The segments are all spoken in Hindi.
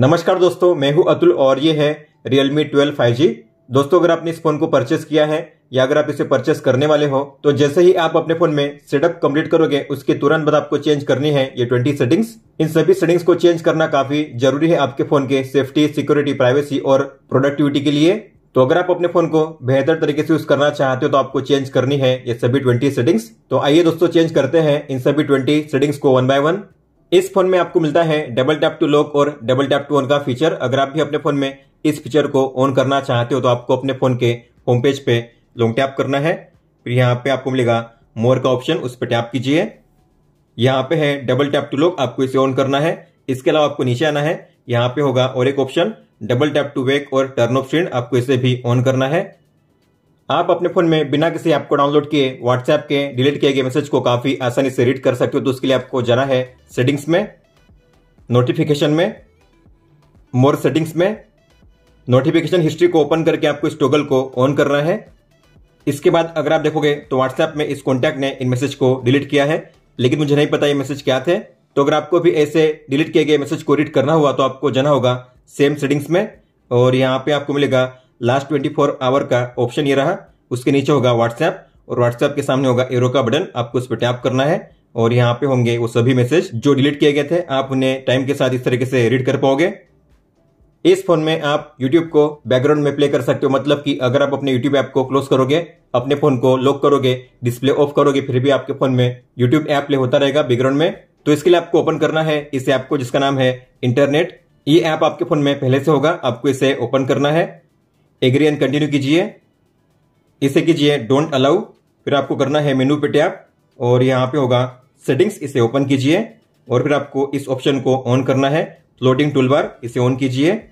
नमस्कार दोस्तों मैं हूं अतुल और ये है Realme 12 5G दोस्तों अगर आपने इस फोन को परचेस किया है या अगर आप इसे परचेस करने वाले हो तो जैसे ही आप अपने फोन में सेटअप कंप्लीट करोगे उसके तुरंत बाद आपको चेंज करनी है ये 20 सेटिंग्स इन सभी सेटिंग्स को चेंज करना काफी जरूरी है आपके फोन के सेफ्टी सिक्योरिटी प्राइवेसी और प्रोडक्टिविटी के लिए तो अगर आप अपने फोन को बेहतर तरीके से यूज करना चाहते हो तो आपको चेंज करनी है ये सभी 20 सेटिंग्स तो आइए दोस्तों चेंज करते हैं इन सभी 20 सेटिंग्स को वन बाय वन इस फोन में आपको मिलता है डबल टैप टू लॉक और डबल टैप टू ऑन का फीचर अगर आप भी अपने फोन में इस फीचर को ऑन करना चाहते हो तो आपको अपने फोन के होम पेज पे लॉन्ग टैप करना है फिर यहाँ पे आपको मिलेगा मोर का ऑप्शन उस पर टैप कीजिए यहाँ पे है डबल टैप टू लॉक आपको इसे ऑन करना है इसके अलावा आपको नीचे आना है यहाँ पे होगा और एक option double tap to wake और टर्न ऑफ स्क्रीन आपको इसे भी ऑन करना है आप अपने फोन में बिना किसी ऐप को डाउनलोड किए व्हाट्सएप के डिलीट किए गए मैसेज को काफी आसानी से रीड कर सकते हो तो उसके लिए आपको जाना है सेटिंग्स में नोटिफिकेशन में मोर सेटिंग्स में नोटिफिकेशन हिस्ट्री को ओपन करके आपको इस टोगल को ऑन करना है इसके बाद अगर आप देखोगे तो व्हाट्सएप में इस कॉन्टैक्ट ने इन मैसेज को डिलीट किया है लेकिन मुझे नहीं पता ये मैसेज क्या थे तो अगर आपको भी ऐसे डिलीट किए गए मैसेज को रीड करना हुआ तो आपको जाना होगा सेम सेटिंग्स में और यहाँ पे आपको मिलेगा लास्ट ट्वेंटी फोर आवर का ऑप्शन ये रहा उसके नीचे होगा व्हाट्सएप और व्हाट्सएप के सामने होगा एरो का बटन आपको उस पर टैप करना है और यहाँ पे होंगे वो सभी मैसेज जो डिलीट किए गए थे आप उन्हें टाइम के साथ इस तरीके से रीड कर पाओगे इस फोन में आप YouTube को बैकग्राउंड में प्ले कर सकते हो मतलब कि अगर आप अपने YouTube ऐप को क्लोज करोगे अपने फोन को लॉक करोगे डिस्प्ले ऑफ करोगे फिर भी आपके फोन में YouTube ऐप प्ले होता रहेगा बैकग्राउंड में तो इसके लिए आपको ओपन करना है इस ऐप को जिसका नाम है इंटरनेट ये ऐप आपके फोन में पहले से होगा आपको इसे ओपन करना है एग्री एंड कंटिन्यू कीजिए इसे कीजिए डोंट अलाउ फिर आपको करना है मेनू पे टैप और यहाँ पे होगा सेटिंग्स इसे ओपन कीजिए और फिर आपको इस ऑप्शन को ऑन करना है फ्लोटिंग टूल बार इसे ऑन कीजिए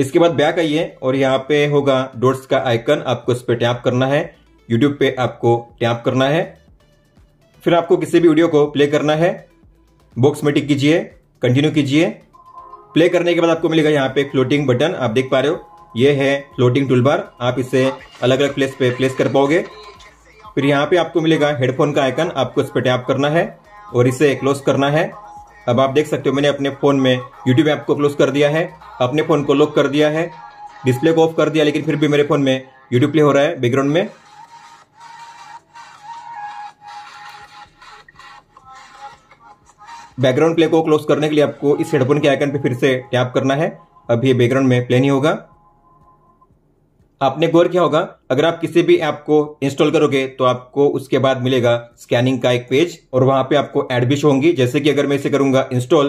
इसके बाद बैक आइए और यहाँ पे होगा डोट्स का आइकन आपको इस पर टैप करना है यूट्यूब पे आपको टैप करना है फिर आपको किसी भी वीडियो को प्ले करना है बॉक्स में टिक कीजिए कंटिन्यू कीजिए प्ले करने के बाद आपको मिलेगा यहाँ पे फ्लोटिंग बटन आप देख पा रहे हो ये है फ्लोटिंग टूल बार आप इसे अलग अलग प्लेस पे प्लेस कर पाओगे फिर यहाँ पे आपको मिलेगा हेडफोन का आइकन आपको इस पर टैप करना है और इसे क्लोज करना है अब आप देख सकते हो मैंने अपने फ़ोन में यूट्यूब ऐप को क्लोज कर दिया है अपने फ़ोन को लॉक कर दिया है डिस्प्ले को ऑफ कर दिया लेकिन फिर भी मेरे फ़ोन में यूट्यूब प्ले हो रहा है बैकग्राउंड में बैकग्राउंड प्ले को क्लोज करने के लिए आपको इस हेडफोन के आइकन पे फिर से टैप करना है अब ये बैकग्राउंड में प्ले नहीं होगा आपने गौर किया होगा अगर आप किसी भी ऐप को इंस्टॉल करोगे तो आपको उसके बाद मिलेगा स्कैनिंग का एक पेज और वहां पे आपको एड भी शो होंगी जैसे कि अगर मैं इसे करूंगा इंस्टॉल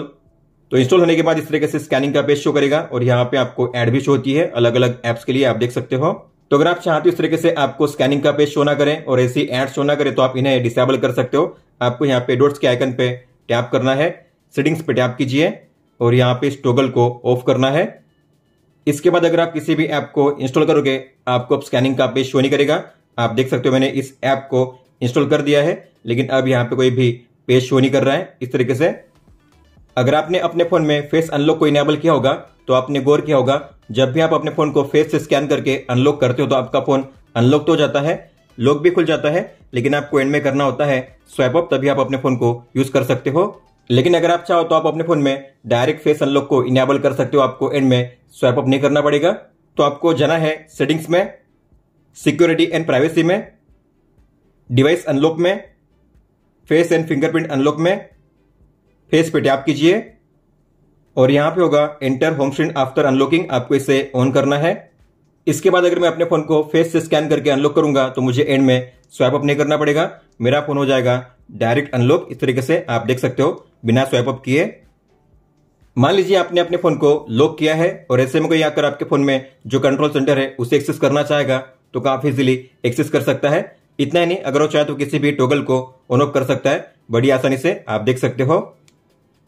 तो इंस्टॉल होने के बाद इस तरीके से स्कैनिंग का पेज शो करेगा और यहाँ पे आपको एड भी शो होती है अलग अलग एप्स के लिए आप देख सकते हो तो अगर आप चाहते हो इस तरीके से आपको स्कैनिंग का पेज शो ना करें और ऐसी एड शो ना करें तो आप इन्हें डिसेबल कर सकते हो आपको यहाँ पे डोट्स के आइकन पे टैप करना है सेटिंग्स पे टैप कीजिए और यहाँ पे इस टोगल को ऑफ करना है इसके बाद अगर आप किसी भी ऐप को इंस्टॉल करोगे आपको अब स्कैनिंग का पेज शो नहीं करेगा आप देख सकते हो मैंने इस ऐप को इंस्टॉल कर दिया है लेकिन अब यहाँ पे कोई भी पेज शो नहीं कर रहा है इस तरीके से अगर आपने अपने फोन में फेस अनलॉक को इनेबल किया होगा तो आपने गौर किया होगा जब भी आप अपने फोन को फेस से स्कैन करके अनलॉक करते हो तो आपका फोन अनलॉक तो हो जाता है लॉक भी खुल जाता है लेकिन आपको एंड में करना होता है स्वैप अप तभी आप अपने फोन को यूज कर सकते हो लेकिन अगर आप चाहो तो आप अपने फोन में डायरेक्ट फेस अनलॉक को इनेबल कर सकते हो आपको एंड में स्वैप अप नहीं करना पड़ेगा तो आपको जाना है सेटिंग्स में सिक्योरिटी एंड प्राइवेसी में डिवाइस अनलॉक में फेस एंड फिंगरप्रिंट अनलॉक में फेस पे टैप कीजिए और यहां पे होगा enter home screen after unlocking आपको इसे ऑन करना है इसके बाद अगर मैं अपने फोन को फेस से स्कैन करके अनलॉक करूंगा तो मुझे एंड में स्वैप अप नहीं करना पड़ेगा मेरा फोन हो जाएगा डायरेक्ट अनलॉक इस तरीके से आप देख सकते हो बिना स्वाइप अप किए मान लीजिए आपने अपने फोन को लॉक किया है और ऐसे में कोई आकर आपके फोन में जो कंट्रोल सेंटर है उसे एक्सेस करना चाहेगा तो काफी इजिली एक्सेस कर सकता है इतना ही नहीं अगर वो चाहे तो किसी भी टोगल को ऑन ऑफ कर सकता है बड़ी आसानी से आप देख सकते हो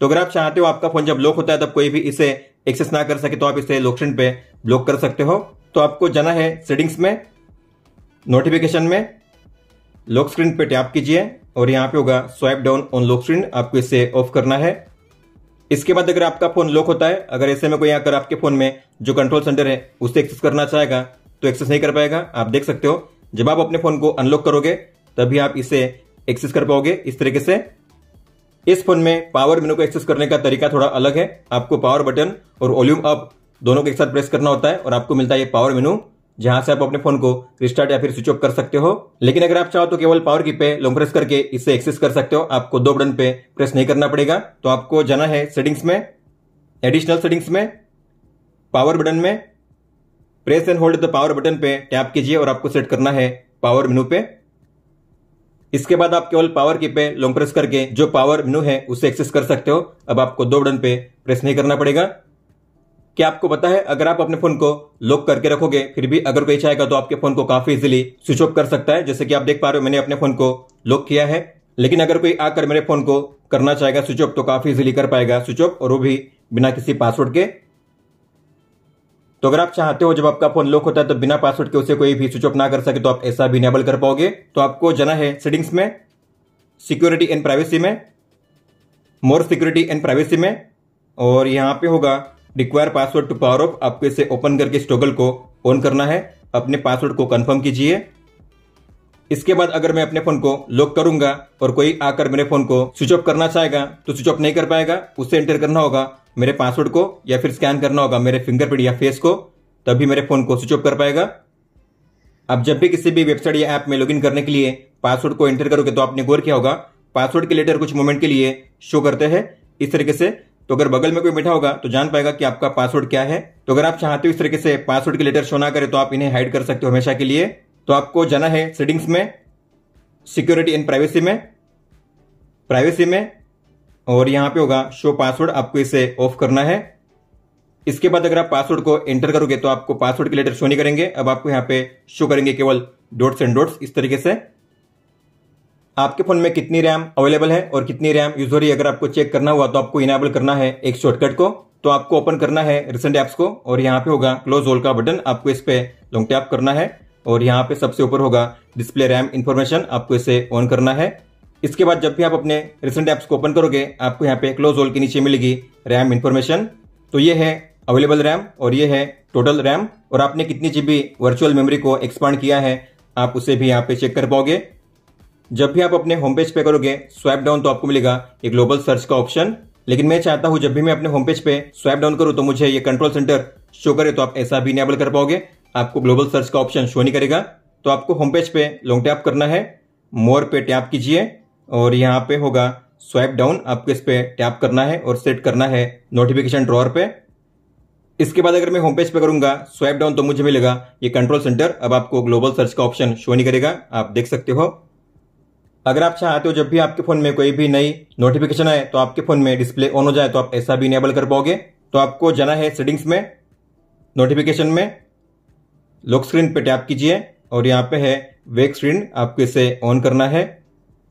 तो अगर आप चाहते हो आपका फोन जब लॉक होता है तब कोई भी इसे एक्सेस ना कर सके तो आप इसे लोकेशन पे ब्लॉक कर सकते हो तो आपको जाना है सेटिंग्स में नोटिफिकेशन में लॉक स्क्रीन पे टैप कीजिए और यहाँ पे होगा swipe down on lock screen आपको इसे ऑफ करना है इसके बाद अगर आपका फोन लॉक होता है अगर ऐसे में कोई आकर आपके फोन में जो कंट्रोल सेंटर है उसे एक्सेस करना चाहेगा तो एक्सेस नहीं कर पाएगा आप देख सकते हो जब आप अपने फोन को अनलॉक करोगे तभी आप इसे एक्सेस कर पाओगे इस तरीके से इस फोन में पावर मेनू को एक्सेस करने का तरीका थोड़ा अलग है आपको पावर बटन और वॉल्यूम अप दोनों को एक साथ प्रेस करना होता है और आपको मिलता है ये पावर मेनू जहां से आप अपने फोन को रिस्टार्ट या फिर स्विच ऑफ कर सकते हो लेकिन अगर आप चाहो तो केवल पावर की पे लॉन्ग प्रेस करके इसे एक्सेस कर सकते हो आपको दो बटन पे प्रेस नहीं करना पड़ेगा तो आपको जाना है सेटिंग्स में एडिशनल सेटिंग्स में पावर बटन में press and hold the power button पे टैप कीजिए और आपको सेट करना है पावर मेनू पे इसके बाद आप केवल पावर की पे लॉन्ग प्रेस करके जो पावर मेनू है उसे एक्सेस कर सकते हो अब आपको दो बटन पे प्रेस नहीं करना पड़ेगा कि आपको पता है अगर आप अपने फोन को लॉक करके रखोगे फिर भी अगर कोई चाहेगा तो आपके फोन को काफी इजिली स्विच ऑफ कर सकता है जैसे कि आप देख पा रहे हो मैंने अपने फोन को लॉक किया है लेकिन अगर कोई आकर मेरे फोन को करना चाहेगा स्विच ऑफ तो काफी इजिली कर पाएगा स्विच ऑफ और वो भी बिना किसी पासवर्ड के तो अगर आप चाहते हो जब आपका फोन लॉक होता है तो बिना पासवर्ड के उसे कोई भी स्विच ऑफ ना कर सके तो आप ऐसा भी इनेबल कर पाओगे तो आपको जाना है सेटिंग्स में सिक्योरिटी एंड प्राइवेसी में मोर सिक्योरिटी एंड प्राइवेसी में और यहां पे होगा require password to power off आपको इसे ओपन करके स्टोगल को ऑन करना है अपने पासवर्ड को कंफर्म कीजिए इसके बाद अगर मैं अपने फोन को लॉक करूंगा और कोई आकर मेरे फोन को स्विच ऑफ करना चाहेगा तो स्विच ऑफ नहीं कर पाएगा उसे एंटर करना होगा मेरे पासवर्ड को या फिर स्कैन करना होगा मेरे फिंगरप्रिंट या फेस को तभी मेरे फोन को स्विच ऑफ कर पाएगा आप जब भी किसी भी वेबसाइट या ऐप में लॉगिन करने के लिए पासवर्ड को एंटर करोगे तो आपने गौर किया होगा पासवर्ड के लेटर कुछ मोमेंट के लिए शो करते हैं इस तरीके से तो अगर बगल में कोई बैठा होगा तो जान पाएगा कि आपका पासवर्ड क्या है तो अगर आप चाहते हो इस तरीके से पासवर्ड के लेटर शो ना करें तो आप इन्हें हाइड कर सकते हो हमेशा के लिए तो आपको जाना है सेटिंग्स में सिक्योरिटी एंड प्राइवेसी में प्राइवेसी में और यहां पे होगा शो पासवर्ड आपको इसे ऑफ करना है इसके बाद अगर आप पासवर्ड को एंटर करोगे तो आपको पासवर्ड के लेटर शो नहीं करेंगे अब आपको यहां पे शो करेंगे केवल डॉट्स एंड डॉट्स इस तरीके से आपके फोन में कितनी रैम अवेलेबल है और कितनी रैम यूजरी अगर आपको चेक करना हुआ तो आपको इनेबल करना है एक शॉर्टकट को तो आपको ओपन करना है रिसेंट एप्स को और यहाँ पे होगा क्लोज होल का बटन आपको इस पे लॉन्ग टैप करना है और यहाँ पे सबसे ऊपर होगा डिस्प्ले रैम इन्फॉर्मेशन आपको इसे ऑन करना है इसके बाद जब भी आप अपने रिसेंट एप्स को ओपन करोगे आपको यहाँ पे क्लोज होल के नीचे मिलेगी रैम इन्फॉर्मेशन तो ये है अवेलेबल रैम और ये है टोटल रैम और आपने कितनी जीबी वर्चुअल मेमोरी को एक्सपांड किया है आप उसे भी यहाँ पे चेक कर पाओगे जब भी आप अपने होम पेज पे करोगे स्वैप डाउन तो आपको मिलेगा ये ग्लोबल सर्च का ऑप्शन लेकिन मैं चाहता हूँ जब भी मैं अपने होम पेज पे स्वैप डाउन करूँ तो मुझे ये कंट्रोल सेंटर शो करे तो आप ऐसा भी इनेबल कर पाओगे आपको ग्लोबल सर्च का ऑप्शन शो नहीं करेगा तो आपको होम पेज पे लॉन्ग टैप करना है मोर पे टैप कीजिए और यहाँ पे होगा स्वैप डाउन आपको इस पे टैप करना है और सेट करना है नोटिफिकेशन ड्रॉर पे इसके बाद अगर मैं होम पेज पे करूंगा स्वैप डाउन तो मुझे मिलेगा ये कंट्रोल सेंटर अब आपको ग्लोबल सर्च का ऑप्शन शो नहीं करेगा आप देख सकते हो अगर आप चाहते हो जब भी आपके फोन में कोई भी नई नोटिफिकेशन आए तो आपके फोन में डिस्प्ले ऑन हो जाए तो आप ऐसा भी इनेबल कर पाओगे तो आपको जाना है सेटिंग्स में नोटिफिकेशन में लॉक स्क्रीन पे टैप कीजिए और यहाँ पे है वेक स्क्रीन आपको इसे ऑन करना है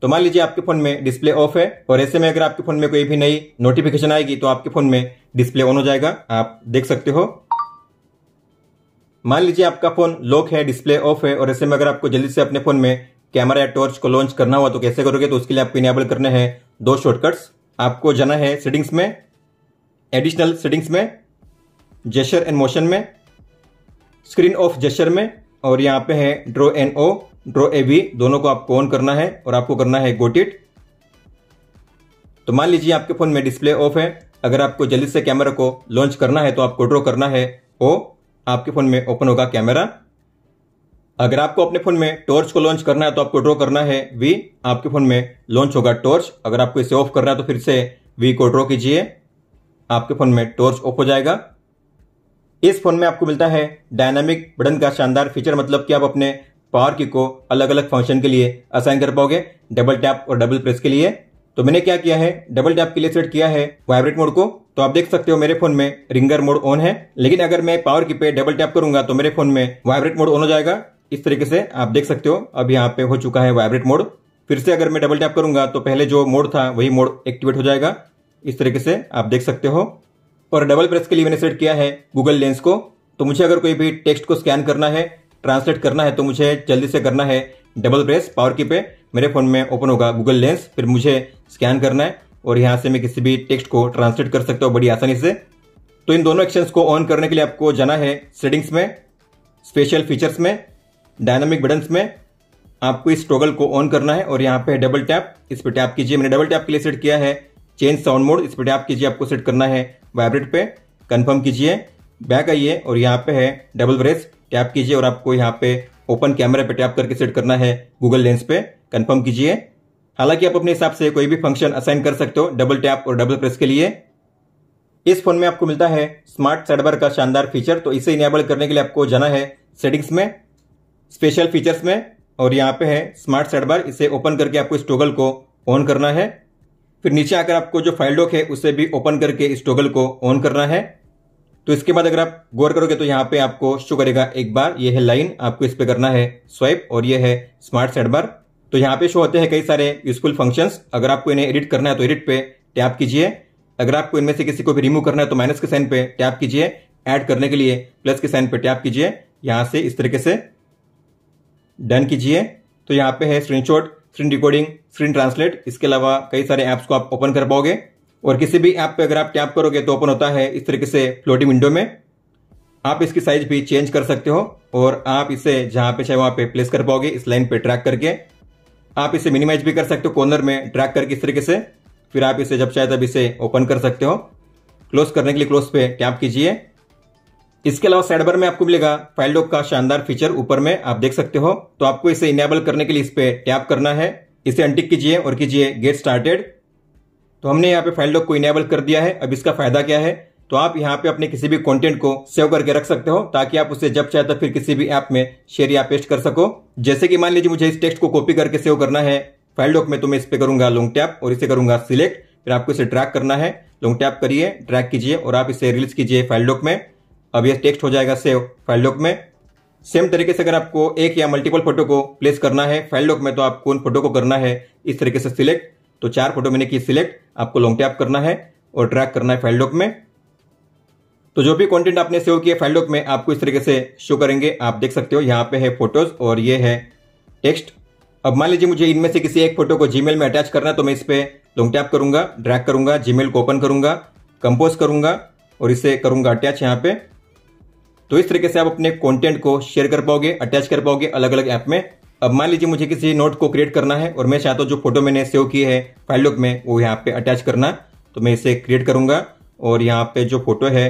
तो मान लीजिए आपके फोन में डिस्प्ले ऑफ है और ऐसे में अगर आपके फोन में कोई भी नई नोटिफिकेशन आएगी तो आपके फोन में डिस्प्ले ऑन हो जाएगा आप देख सकते हो मान लीजिए आपका फोन लॉक है डिस्प्ले ऑफ है और ऐसे में अगर आपको जल्दी से अपने फोन में कैमरा या टॉर्च को लॉन्च करना हुआ तो कैसे करोगे तो उसके लिए आपको इनेबल करने हैं दो शॉर्टकट्स आपको जाना है सेटिंग्स में एडिशनल सेटिंग्स में जेशर एंड मोशन में स्क्रीन ऑफ जेशर में और यहाँ पे है draw N O draw A B दोनों को आपको ऑन करना है और आपको करना है गोटिट तो मान लीजिए आपके फोन में डिस्प्ले ऑफ है अगर आपको जल्दी से कैमरा को लॉन्च करना है तो आपको ड्रो करना है ओ आपके फोन में ओपन होगा कैमरा अगर आपको अपने फोन में टॉर्च को लॉन्च करना है तो आपको ड्रॉ करना है वी आपके फोन में लॉन्च होगा टॉर्च अगर आपको इसे ऑफ करना है तो फिर से वी को ड्रॉ कीजिए आपके फोन में टॉर्च ऑफ हो जाएगा इस फोन में आपको मिलता है डायनामिक बटन का शानदार फीचर मतलब कि आप अपने पावर की को अलग अलग फंक्शन के लिए असाइन कर पाओगे डबल टैप और डबल प्रेस के लिए तो मैंने क्या किया है डबल टैप के लिए सेट किया है वाइब्रेट मोड को तो आप देख सकते हो मेरे फोन में रिंगर मोड ऑन है लेकिन अगर मैं पावर की पे डबल टैप करूंगा तो मेरे फोन में वाइब्रेट मोड ऑन हो जाएगा इस तरीके से आप देख सकते हो अब यहाँ पे हो चुका है वाइब्रेट मोड फिर से अगर मैं डबल टैप करूंगा तो पहले जो मोड था वही मोड एक्टिवेट हो जाएगा इस तरीके से आप देख सकते हो और डबल प्रेस के लिए मैंने सेट किया है गूगल लेंस को तो मुझे अगर कोई भी टेक्स्ट को स्कैन करना है ट्रांसलेट करना है तो मुझे जल्दी से करना है डबल प्रेस पावर की पे मेरे फोन में ओपन होगा गूगल लेंस फिर मुझे स्कैन करना है और यहाँ से मैं किसी भी टेक्स्ट को ट्रांसलेट कर सकता हूँ बड़ी आसानी से तो इन दोनों एक्शन को ऑन करने के लिए आपको जाना है सेटिंग्स में स्पेशल फीचर्स में डायनामिक बटन्स में आपको इस टॉगल को ऑन करना है और यहाँ पे डबल टैप इस पर टैप कीजिए मैंने डबल टैप के लिए सेट किया है चेंज साउंड मोड इस पर टैप कीजिए आपको सेट करना है वाइब्रेट पे कंफर्म कीजिए बैक आइए और यहाँ पे है डबल ब्रेस टैप कीजिए और आपको यहाँ पे ओपन कैमरा पे टैप करके सेट करना है गूगल लेंस पे कन्फर्म कीजिए हालांकि आप अपने हिसाब से कोई भी फंक्शन असाइन कर सकते हो डबल टैप और डबल प्रेस के लिए इस फोन में आपको मिलता है स्मार्ट साइडबार का शानदार फीचर तो इसे इनेबल करने के लिए आपको जाना है सेटिंग्स में स्पेशल फीचर्स में और यहाँ पे है स्मार्ट साइड बार इसे ओपन करके आपको इस टोगल को ऑन करना है फिर नीचे आकर आपको जो फाइल डॉक है उसे भी ओपन करके इस टोगल को ऑन करना है तो इसके बाद अगर आप गौर करोगे तो यहाँ पे आपको शो करेगा एक बार ये है लाइन आपको इस पे करना है स्वाइप और ये है स्मार्ट साइड बार तो यहाँ पे शो होते हैं कई सारे यूजफुल फंक्शंस अगर आपको इन्हें एडिट करना है तो एडिट पे टैप कीजिए अगर आपको इनमें से किसी को भी रिमूव करना है तो माइनस के साइन पे टैप कीजिए ऐड करने के लिए प्लस के साइन पे टैप कीजिए यहाँ से इस तरीके से डन कीजिए तो यहाँ पे है screenshot screen recording screen translate इसके अलावा कई सारे ऐप्स को आप ओपन कर पाओगे और किसी भी ऐप पे अगर आप टैप करोगे तो ओपन होता है इस तरीके से फ्लोटिंग विंडो में आप इसकी साइज भी चेंज कर सकते हो और आप इसे जहां पे चाहे वहां पे प्लेस कर पाओगे इस लाइन पे ट्रैक करके आप इसे मिनिमाइज भी कर सकते हो कॉर्नर में ट्रैक करके इस तरीके से फिर आप इसे जब चाहे तब इसे ओपन कर सकते हो क्लोज करने के लिए क्लोज पे टैप कीजिए इसके अलावा साइडबार में आपको मिलेगा फाइल डॉक का शानदार फीचर ऊपर में आप देख सकते हो तो आपको इसे इनेबल करने के लिए इस पर टैप करना है इसे अनटिक कीजिए और कीजिए गेट स्टार्टेड तो हमने यहाँ पे फाइल डॉक को इनेबल कर दिया है अब इसका फायदा क्या है तो आप यहाँ पे अपने किसी भी कंटेंट को सेव करके रख सकते हो ताकि आप उसे जब चाहे तो फिर किसी भी ऐप में शेयर या पेस्ट कर सको जैसे कि मान लीजिए मुझे इस टेक्स्ट को कॉपी करके सेव करना है फाइल डॉक में तो मैं इस पे करूंगा लॉन्ग टैप और इसे करूंगा सिलेक्ट फिर आपको इसे ट्रैक करना है लॉन्ग टैप करिए ट्रैक कीजिए और आप इसे रिलीज कीजिए फाइल डॉक में अब यह टेक्स्ट हो जाएगा सेव फाइल लुक में सेम तरीके से अगर आपको एक या मल्टीपल फोटो को प्लेस करना है फाइल लुक में तो आपको उन फोटो को करना है इस तरीके से सिलेक्ट तो चार फोटो मैंने की सिलेक्ट आपको लॉन्ग टैप करना है और ट्रैक करना है फाइल लुक में तो जो भी कंटेंट आपने सेव किया फाइल लुक में आपको इस तरीके से शो करेंगे आप देख सकते हो यहाँ पे है फोटोज और ये है टेक्स्ट अब मान लीजिए मुझे इनमें से किसी एक फोटो को जीमेल में अटैच करना है तो मैं इस पर लॉन्ग टैप करूंगा ड्रैग करूंगा जीमेल को ओपन करूंगा कंपोज करूंगा और इसे करूंगा अटैच यहाँ पे तो इस तरीके से आप अपने कंटेंट को शेयर कर पाओगे अटैच कर पाओगे अलग अलग ऐप में अब मान लीजिए मुझे किसी नोट को क्रिएट करना है और मैं चाहता हूँ जो फोटो मैंने सेव की है फाइल लुक में वो यहाँ पे अटैच करना तो मैं इसे क्रिएट करूंगा और यहाँ पे जो फोटो है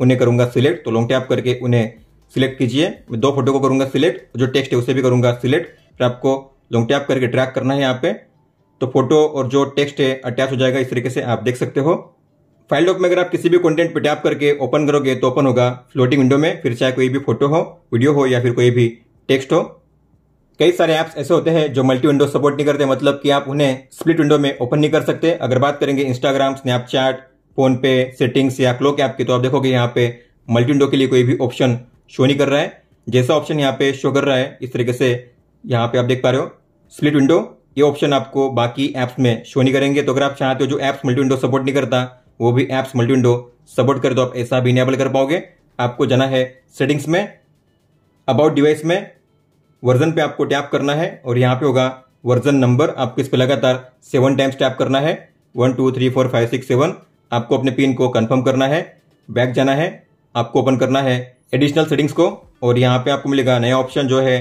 उन्हें करूंगा सिलेक्ट तो लॉन्ग टैप करके उन्हें सिलेक्ट कीजिए मैं दो फोटो को करूंगा सिलेक्ट जो टेक्स्ट है उसे भी करूंगा सिलेक्ट फिर आपको लॉन्ग टैप करके ट्रैक करना है यहाँ पे तो फोटो और जो टेक्स्ट है अटैच हो जाएगा इस तरीके से आप देख सकते हो फाइल डॉक में अगर आप किसी भी कंटेंट पे टैप करके ओपन करोगे तो ओपन होगा फ्लोटिंग विंडो में फिर चाहे कोई भी फोटो हो वीडियो हो या फिर कोई भी टेक्स्ट हो कई सारे ऐप्स ऐसे होते हैं जो मल्टी विंडो सपोर्ट नहीं करते मतलब कि आप उन्हें स्प्लिट विंडो में ओपन नहीं कर सकते अगर बात करेंगे इंस्टाग्राम स्नैपचैट फोन पे सेटिंग्स या क्लोक ऐप की तो आप देखोगे यहाँ पे मल्टी विंडो के लिए कोई भी ऑप्शन शो नहीं कर रहा है जैसा ऑप्शन यहाँ पे शो कर रहा है इस तरीके से यहाँ पे आप देख पा रहे हो स्प्लिट विंडो ये ऑप्शन आपको बाकी ऐप्स में शो नहीं करेंगे तो अगर आप चाहते हो जो ऐप्स मल्टी विंडो सपोर्ट नहीं करता वो भी एप्स मल्टी विंडो सपोर्ट करे तो आप ऐसा भी इनेबल कर पाओगे आपको जाना है सेटिंग्स में अबाउट डिवाइस में वर्जन पे आपको टैप करना है और यहाँ पे होगा वर्जन नंबर आपको इस पर लगातार सेवन टाइम्स टैप करना है one two three four five six seven आपको अपने पिन को कंफर्म करना है बैक जाना है आपको ओपन करना है एडिशनल सेटिंग्स को और यहाँ पे आपको मिलेगा नया ऑप्शन जो है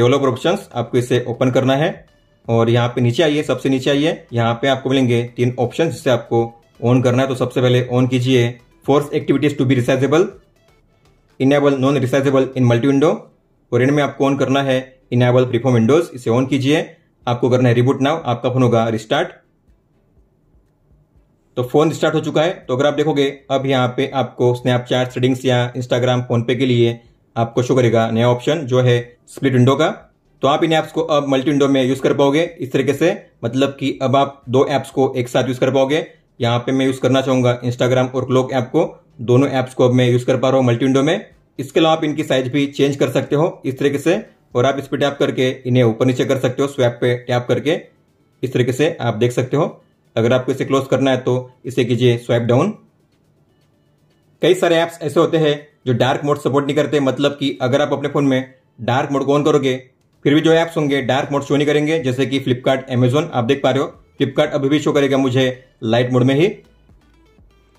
डेवलपर ऑप्शन आपको इसे ओपन करना है और यहाँ पे नीचे आइए सबसे नीचे आइए यहाँ पे आपको मिलेंगे तीन ऑप्शन जिससे आपको ऑन करना है तो सबसे पहले ऑन कीजिए force activities to be resizable enable non resizable in multi window और इनमें आपको ऑन करना है इनेबल प्रीफॉर्म विंडोज इसे ऑन कीजिए आपको करना है रिबूट नाउ आपका फोन होगा रिस्टार्ट तो फोन स्टार्ट हो चुका है तो अगर आप देखोगे अब यहाँ पे आपको स्नैपचैट सेटिंग्स या इंस्टाग्राम फोन पे के लिए आपको शो करेगा नया ऑप्शन जो है स्प्लिट विंडो का तो आप इन ऐप्स को अब मल्टी विंडो में यूज कर पाओगे इस तरीके से मतलब कि अब आप दो ऐप्स को एक साथ यूज कर पाओगे यहाँ पे मैं यूज़ करना चाहूँगा इंस्टाग्राम और क्लोक ऐप को दोनों ऐप्स को अब मैं यूज़ कर पा रहा हूँ मल्टी विंडो में इसके अलावा आप इनकी साइज भी चेंज कर सकते हो इस तरीके से और आप इस पर टैप करके इन्हें ऊपर नीचे कर सकते हो स्वैप पे टैप करके इस तरीके से आप देख सकते हो अगर आपको इसे क्लोज करना है तो इसे कीजिए स्वैप डाउन कई सारे ऐप्स ऐसे होते हैं जो डार्क मोड सपोर्ट नहीं करते मतलब कि अगर आप अपने फ़ोन में डार्क मोड को ऑन करोगे फिर भी जो ऐप्स होंगे डार्क मोड शो नहीं करेंगे जैसे कि फ्लिपकार्ट एमेजोन आप देख पा रहे हो फ्लिपकार्ट अभी भी शो करेगा मुझे लाइट मोड में ही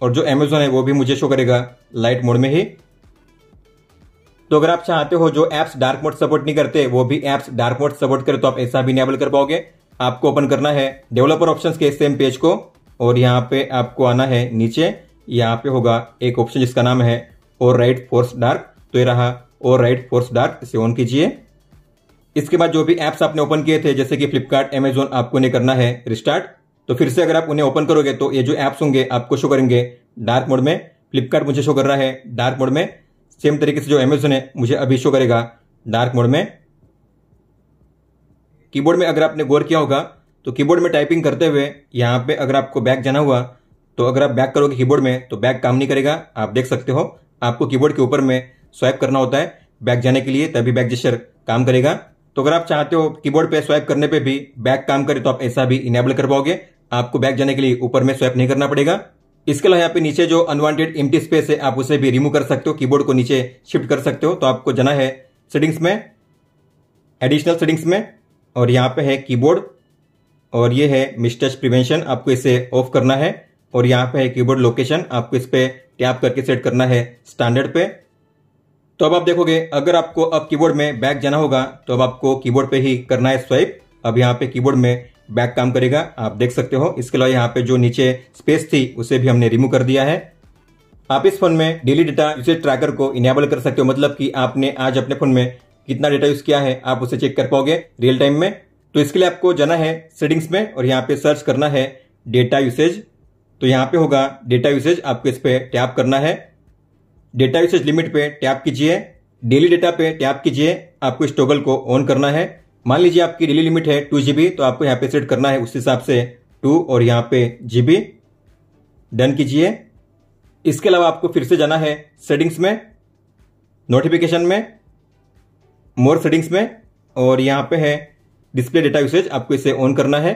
और जो एमेजोन है वो भी मुझे शो करेगा लाइट मोड में ही तो अगर आप चाहते हो जो एप्स डार्क मोड सपोर्ट नहीं करते वो भी एप्स डार्क मोड सपोर्ट करे तो आप ऐसा भी इनेबल कर पाओगे आपको ओपन करना है डेवलपर ऑप्शंस के सेम पेज को और यहाँ पे आपको आना है नीचे यहाँ पे होगा एक ऑप्शन जिसका नाम है और राइट फोर्स डार्क तो ये रहा और राइट फोर्स डार्क इसे ऑन कीजिए इसके बाद जो भी ऐप्स आपने ओपन किए थे जैसे कि फ्लिपकार्ट एमेजोन आपको उन्हें करना है रिस्टार्ट तो फिर से अगर आप उन्हें ओपन करोगे तो ये जो ऐप्स होंगे आपको शो करेंगे डार्क मोड में फ्लिपकार्ट मुझे शो कर रहा है डार्क मोड में सेम तरीके से जो एमेजोन है मुझे अभी शो करेगा डार्क मोड में कीबोर्ड में अगर आपने गौर किया होगा तो कीबोर्ड में टाइपिंग करते हुए यहां पे अगर आपको बैक जाना हुआ तो अगर आप बैक करोगे कीबोर्ड में तो बैक काम नहीं करेगा आप देख सकते हो आपको कीबोर्ड के ऊपर में स्वाइप करना होता है बैक जाने के लिए तभी बैक जेस्चर काम करेगा तो अगर आप चाहते हो कीबोर्ड पे स्वाइप करने पे भी बैक काम करे तो आप ऐसा भी इनेबल कर पाओगे आपको बैक जाने के लिए ऊपर में स्वाइप नहीं करना पड़ेगा इसके अलावा यहाँ पे नीचे जो अनवांटेड एम स्पेस है आप उसे भी रिमूव कर सकते हो कीबोर्ड को नीचे शिफ्ट कर सकते हो तो आपको जाना है सेटिंग्स में एडिशनल सेटिंग्स में और यहाँ पे है कीबोर्ड और ये है मिस्टच प्रिवेंशन आपको इसे ऑफ करना है और यहाँ पे है कीबोर्ड लोकेशन आपको इस पे टैप करके सेट करना है स्टैंडर्ड पे तो अब आप देखोगे अगर आपको अब कीबोर्ड में बैक जाना होगा तो अब आपको कीबोर्ड पे ही करना है स्वाइप अब यहाँ पे कीबोर्ड में बैक काम करेगा आप देख सकते हो इसके अलावा यहाँ पे जो नीचे स्पेस थी उसे भी हमने रिमूव कर दिया है आप इस फोन में डेली डेटा यूसेज ट्रैकर को इनेबल कर सकते हो मतलब कि आपने आज अपने फोन में कितना डेटा यूज किया है आप उसे चेक कर पाओगे रियल टाइम में तो इसके लिए आपको जाना है सेटिंग्स में और यहाँ पे सर्च करना है डेटा यूसेज तो यहाँ पे होगा डेटा यूसेज आपको इस पे टैप करना है डेटा यूसेज लिमिट पे टैप कीजिए डेली डेटा पे टैप कीजिए आपको इस टोगल को ऑन करना है मान लीजिए आपकी डेली लिमिट है टू जीबी तो आपको यहाँ पे सेट करना है उस हिसाब से टू और यहाँ पे जीबी डन कीजिए इसके अलावा आपको फिर से जाना है सेटिंग्स में नोटिफिकेशन में मोर सेटिंग्स में और यहाँ पे है डिस्प्ले डेटा यूसेज आपको इसे ऑन करना है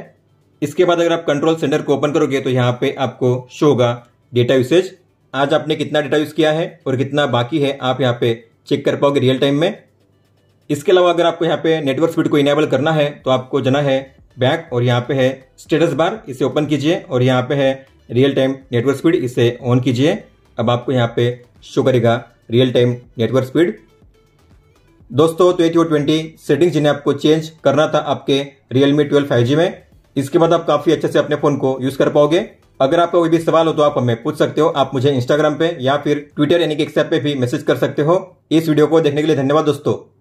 इसके बाद अगर आप कंट्रोल सेंटर को ओपन करोगे तो यहाँ पे आपको शो होगा डेटा यूसेज आज आपने कितना डेटा यूज़ किया है और कितना बाकी है आप यहाँ पे चेक कर पाओगे रियल टाइम में इसके अलावा अगर आपको यहाँ पे नेटवर्क स्पीड को इनेबल करना है तो आपको जाना है बैक और यहाँ पे है स्टेटस बार इसे ओपन कीजिए और यहाँ पे है रियल टाइम नेटवर्क स्पीड इसे ऑन कीजिए अब आपको यहाँ पे शो करेगा रियल टाइम नेटवर्क स्पीड दोस्तों तो एटी ट्वेंटी सेटिंग जिन्हें आपको चेंज करना था आपके Realme twelve five G में इसके बाद आप काफ़ी अच्छे से अपने फ़ोन को यूज़ कर पाओगे अगर आपका कोई भी सवाल हो तो आप हमें पूछ सकते हो आप मुझे इंस्टाग्राम पे या फिर ट्विटर यानी कि एक्सएप पे भी मैसेज कर सकते हो इस वीडियो को देखने के लिए धन्यवाद दोस्तों